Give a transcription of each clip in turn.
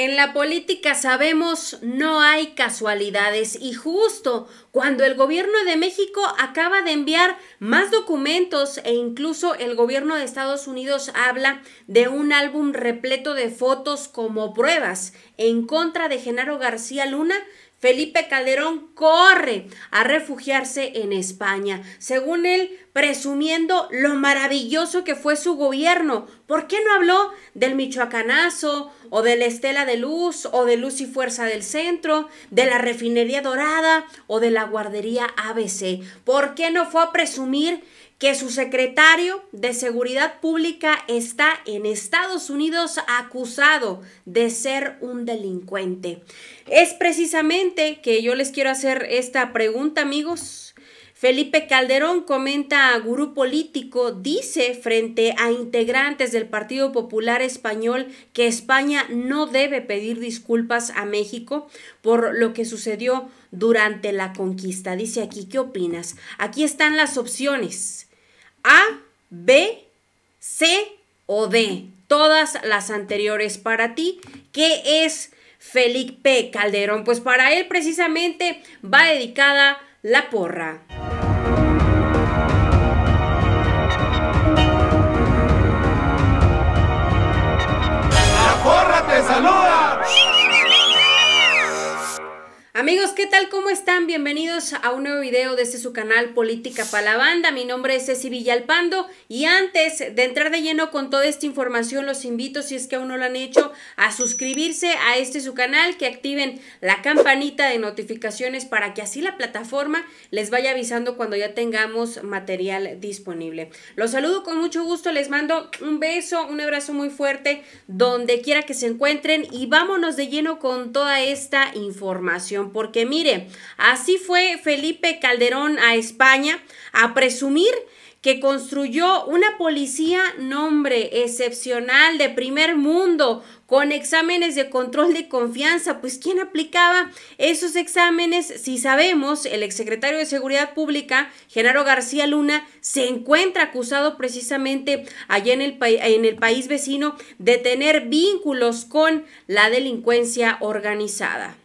En la política sabemos no hay casualidades y justo cuando el gobierno de México acaba de enviar más documentos e incluso el gobierno de Estados Unidos habla de un álbum repleto de fotos como pruebas en contra de Genaro García Luna, Felipe Calderón corre a refugiarse en España, según él presumiendo lo maravilloso que fue su gobierno. ¿Por qué no habló del Michoacanazo o de la Estela de Luz o de Luz y Fuerza del Centro, de la refinería dorada o de la guardería ABC? ¿Por qué no fue a presumir que su secretario de Seguridad Pública está en Estados Unidos acusado de ser un delincuente. Es precisamente que yo les quiero hacer esta pregunta, amigos. Felipe Calderón comenta, a gurú político, dice frente a integrantes del Partido Popular Español que España no debe pedir disculpas a México por lo que sucedió durante la conquista. Dice aquí, ¿qué opinas? Aquí están las opciones. A, B, C o D. Todas las anteriores para ti. ¿Qué es Felipe Calderón? Pues para él precisamente va dedicada la porra. no! ¿qué tal? ¿Cómo están? Bienvenidos a un nuevo video de este su canal Política para la Banda. Mi nombre es Ceci Villalpando y antes de entrar de lleno con toda esta información, los invito, si es que aún no lo han hecho, a suscribirse a este su canal, que activen la campanita de notificaciones para que así la plataforma les vaya avisando cuando ya tengamos material disponible. Los saludo con mucho gusto, les mando un beso, un abrazo muy fuerte, donde quiera que se encuentren y vámonos de lleno con toda esta información, porque Mire, así fue Felipe Calderón a España a presumir que construyó una policía nombre excepcional de primer mundo con exámenes de control de confianza. Pues ¿quién aplicaba esos exámenes? Si sabemos, el exsecretario de Seguridad Pública, Genaro García Luna, se encuentra acusado precisamente allá en el, en el país vecino de tener vínculos con la delincuencia organizada.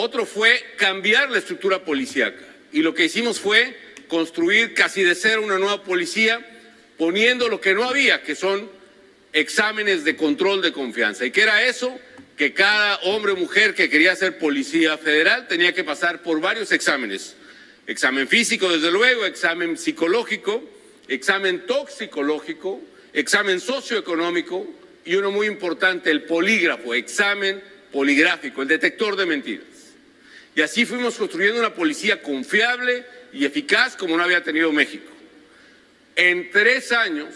Otro fue cambiar la estructura policíaca. Y lo que hicimos fue construir casi de cero una nueva policía, poniendo lo que no había, que son exámenes de control de confianza. ¿Y que era eso? Que cada hombre o mujer que quería ser policía federal tenía que pasar por varios exámenes. Examen físico, desde luego, examen psicológico, examen toxicológico, examen socioeconómico y uno muy importante, el polígrafo, examen poligráfico, el detector de mentiras. Y así fuimos construyendo una policía confiable y eficaz como no había tenido México. En tres años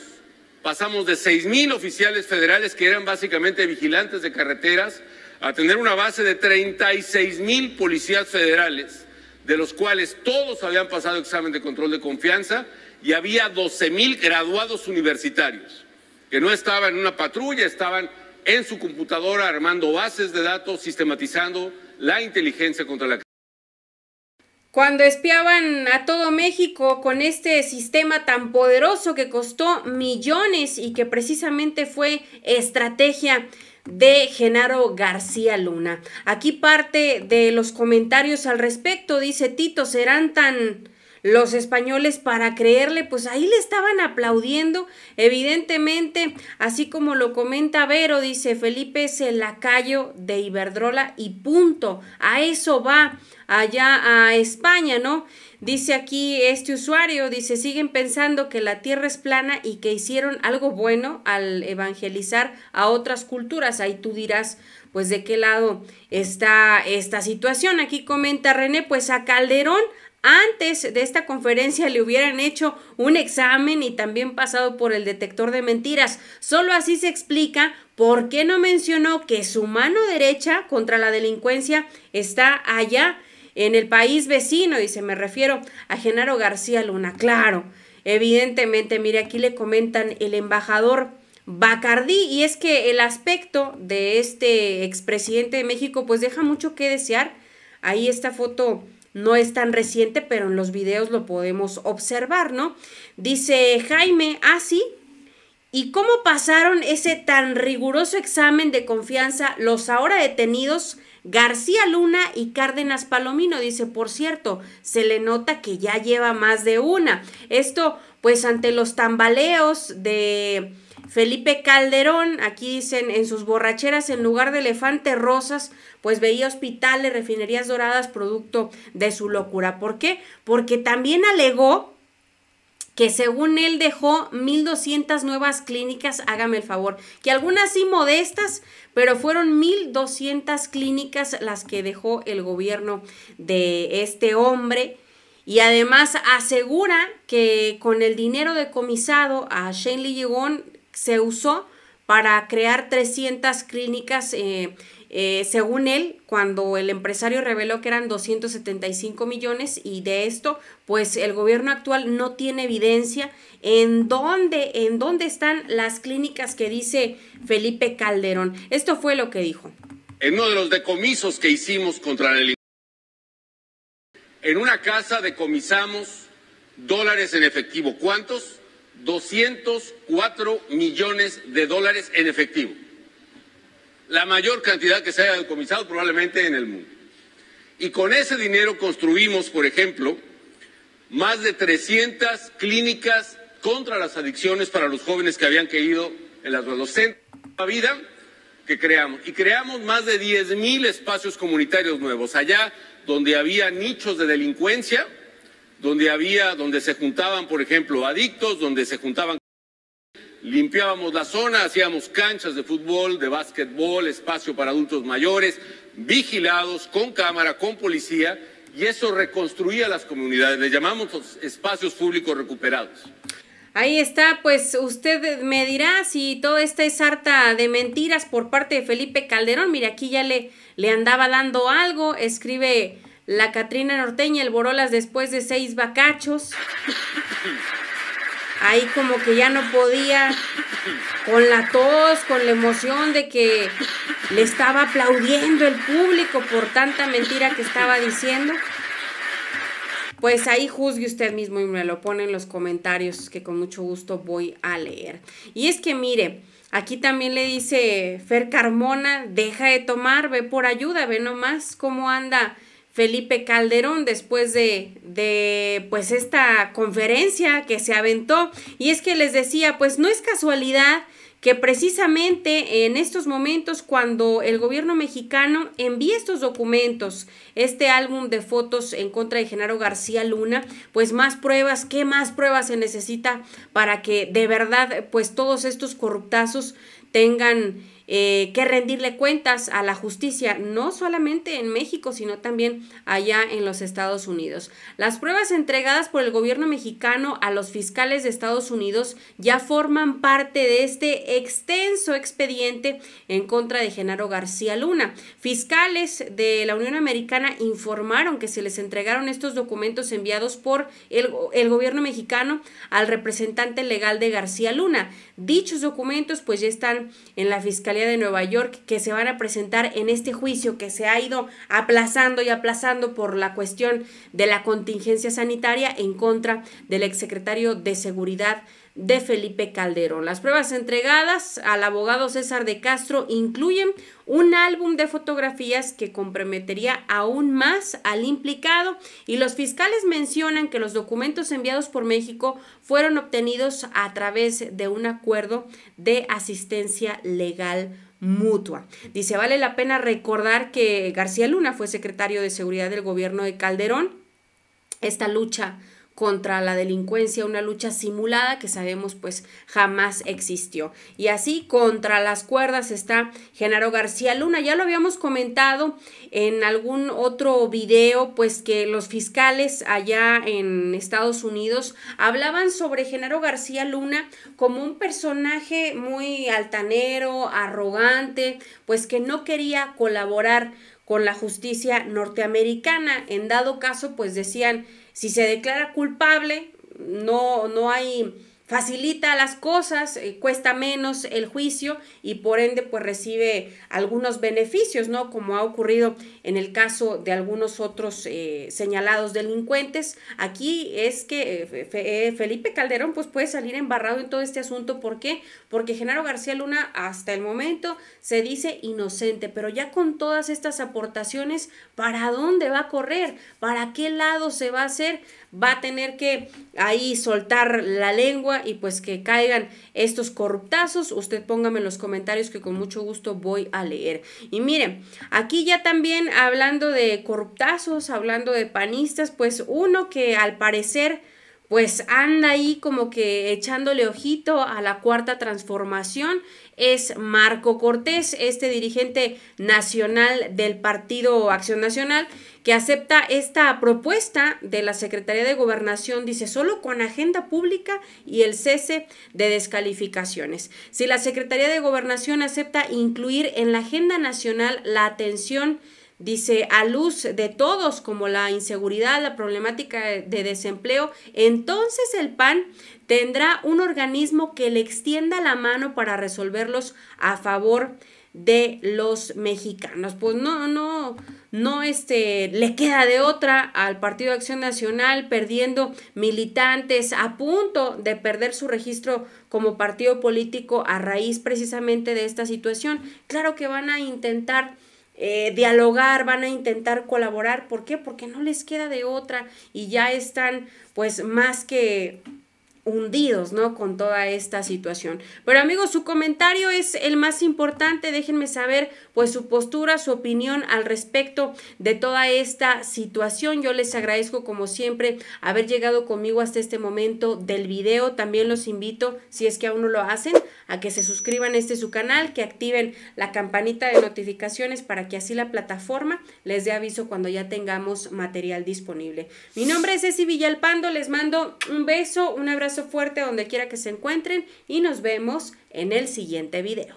pasamos de 6.000 oficiales federales que eran básicamente vigilantes de carreteras a tener una base de 36.000 policías federales, de los cuales todos habían pasado examen de control de confianza y había 12.000 graduados universitarios que no estaban en una patrulla, estaban en su computadora armando bases de datos, sistematizando la inteligencia contra la cuando espiaban a todo México con este sistema tan poderoso que costó millones y que precisamente fue estrategia de Genaro García Luna. Aquí parte de los comentarios al respecto, dice Tito, serán tan los españoles para creerle, pues ahí le estaban aplaudiendo, evidentemente, así como lo comenta Vero, dice Felipe es el lacayo de Iberdrola y punto, a eso va allá a España, ¿no? Dice aquí este usuario, dice, siguen pensando que la tierra es plana y que hicieron algo bueno al evangelizar a otras culturas. Ahí tú dirás, pues de qué lado está esta situación. Aquí comenta René, pues a Calderón antes de esta conferencia le hubieran hecho un examen y también pasado por el detector de mentiras. Solo así se explica por qué no mencionó que su mano derecha contra la delincuencia está allá en el país vecino y se me refiero a Genaro García Luna. Claro, evidentemente, mire, aquí le comentan el embajador Bacardí y es que el aspecto de este expresidente de México pues deja mucho que desear. Ahí esta foto no es tan reciente, pero en los videos lo podemos observar, ¿no? Dice Jaime, así. Ah, sí. ¿Y cómo pasaron ese tan riguroso examen de confianza los ahora detenidos García Luna y Cárdenas Palomino? Dice, por cierto, se le nota que ya lleva más de una. Esto, pues, ante los tambaleos de Felipe Calderón, aquí dicen, en sus borracheras, en lugar de elefantes rosas, pues veía hospitales, refinerías doradas, producto de su locura. ¿Por qué? Porque también alegó que según él dejó 1.200 nuevas clínicas, hágame el favor, que algunas sí modestas, pero fueron 1.200 clínicas las que dejó el gobierno de este hombre. Y además asegura que con el dinero decomisado a Shane Lee se usó para crear 300 clínicas, eh, eh, según él, cuando el empresario reveló que eran 275 millones y de esto, pues el gobierno actual no tiene evidencia en dónde, en dónde están las clínicas que dice Felipe Calderón. Esto fue lo que dijo. En uno de los decomisos que hicimos contra el... En una casa decomisamos dólares en efectivo. ¿Cuántos? 204 millones de dólares en efectivo. La mayor cantidad que se haya decomisado probablemente en el mundo. Y con ese dinero construimos, por ejemplo, más de 300 clínicas contra las adicciones para los jóvenes que habían caído en las adolescentes. la vida que creamos. Y creamos más de mil espacios comunitarios nuevos, allá donde había nichos de delincuencia, donde había, donde se juntaban, por ejemplo, adictos, donde se juntaban. Limpiábamos la zona, hacíamos canchas de fútbol, de básquetbol, espacio para adultos mayores, vigilados, con cámara, con policía, y eso reconstruía las comunidades. Le llamamos espacios públicos recuperados. Ahí está, pues usted me dirá si toda esta es harta de mentiras por parte de Felipe Calderón. Mire, aquí ya le, le andaba dando algo, escribe la Catrina Norteña, el Borolas después de seis bacachos. Ahí como que ya no podía, con la tos, con la emoción de que le estaba aplaudiendo el público por tanta mentira que estaba diciendo. Pues ahí juzgue usted mismo y me lo pone en los comentarios que con mucho gusto voy a leer. Y es que mire, Aquí también le dice Fer Carmona, deja de tomar, ve por ayuda, ve nomás cómo anda Felipe Calderón después de, de, pues esta conferencia que se aventó. Y es que les decía, pues no es casualidad que precisamente en estos momentos cuando el gobierno mexicano envía estos documentos, este álbum de fotos en contra de Genaro García Luna, pues más pruebas, ¿qué más pruebas se necesita para que de verdad pues todos estos corruptazos tengan eh, que rendirle cuentas a la justicia, no solamente en México, sino también allá en los Estados Unidos. Las pruebas entregadas por el gobierno mexicano a los fiscales de Estados Unidos ya forman parte de este extenso expediente en contra de Genaro García Luna. Fiscales de la Unión Americana informaron que se les entregaron estos documentos enviados por el gobierno mexicano al representante legal de García Luna. Dichos documentos pues ya están en la Fiscalía de Nueva York, que se van a presentar en este juicio que se ha ido aplazando y aplazando por la cuestión de la contingencia sanitaria en contra del exsecretario de Seguridad de Felipe Calderón. Las pruebas entregadas al abogado César de Castro incluyen un álbum de fotografías que comprometería aún más al implicado y los fiscales mencionan que los documentos enviados por México fueron obtenidos a través de un acuerdo de asistencia legal mutua. Dice, vale la pena recordar que García Luna fue secretario de Seguridad del gobierno de Calderón. Esta lucha contra la delincuencia, una lucha simulada que sabemos pues jamás existió. Y así contra las cuerdas está Genaro García Luna. Ya lo habíamos comentado en algún otro video, pues que los fiscales allá en Estados Unidos hablaban sobre Genaro García Luna como un personaje muy altanero, arrogante, pues que no quería colaborar con la justicia norteamericana. En dado caso, pues decían si se declara culpable, no, no hay facilita las cosas, eh, cuesta menos el juicio y por ende pues recibe algunos beneficios, ¿no? Como ha ocurrido en el caso de algunos otros eh, señalados delincuentes. Aquí es que eh, Felipe Calderón pues puede salir embarrado en todo este asunto. ¿Por qué? Porque Genaro García Luna hasta el momento se dice inocente, pero ya con todas estas aportaciones, ¿para dónde va a correr? ¿Para qué lado se va a hacer? Va a tener que ahí soltar la lengua y pues que caigan estos corruptazos, usted póngame en los comentarios que con mucho gusto voy a leer. Y miren, aquí ya también hablando de corruptazos, hablando de panistas, pues uno que al parecer pues anda ahí como que echándole ojito a la cuarta transformación es Marco Cortés, este dirigente nacional del Partido Acción Nacional, que acepta esta propuesta de la Secretaría de Gobernación, dice, solo con agenda pública y el cese de descalificaciones. Si la Secretaría de Gobernación acepta incluir en la agenda nacional la atención Dice, a luz de todos, como la inseguridad, la problemática de desempleo, entonces el PAN tendrá un organismo que le extienda la mano para resolverlos a favor de los mexicanos. Pues no, no, no, este, le queda de otra al Partido de Acción Nacional perdiendo militantes, a punto de perder su registro como partido político a raíz precisamente de esta situación. Claro que van a intentar eh, dialogar, van a intentar colaborar. ¿Por qué? Porque no les queda de otra y ya están pues más que hundidos, ¿no? Con toda esta situación. Pero amigos, su comentario es el más importante. Déjenme saber, pues, su postura, su opinión al respecto de toda esta situación. Yo les agradezco, como siempre, haber llegado conmigo hasta este momento del video. También los invito, si es que aún no lo hacen, a que se suscriban a este su canal, que activen la campanita de notificaciones para que así la plataforma les dé aviso cuando ya tengamos material disponible. Mi nombre es Ceci Villalpando. Les mando un beso, un abrazo fuerte donde quiera que se encuentren y nos vemos en el siguiente video.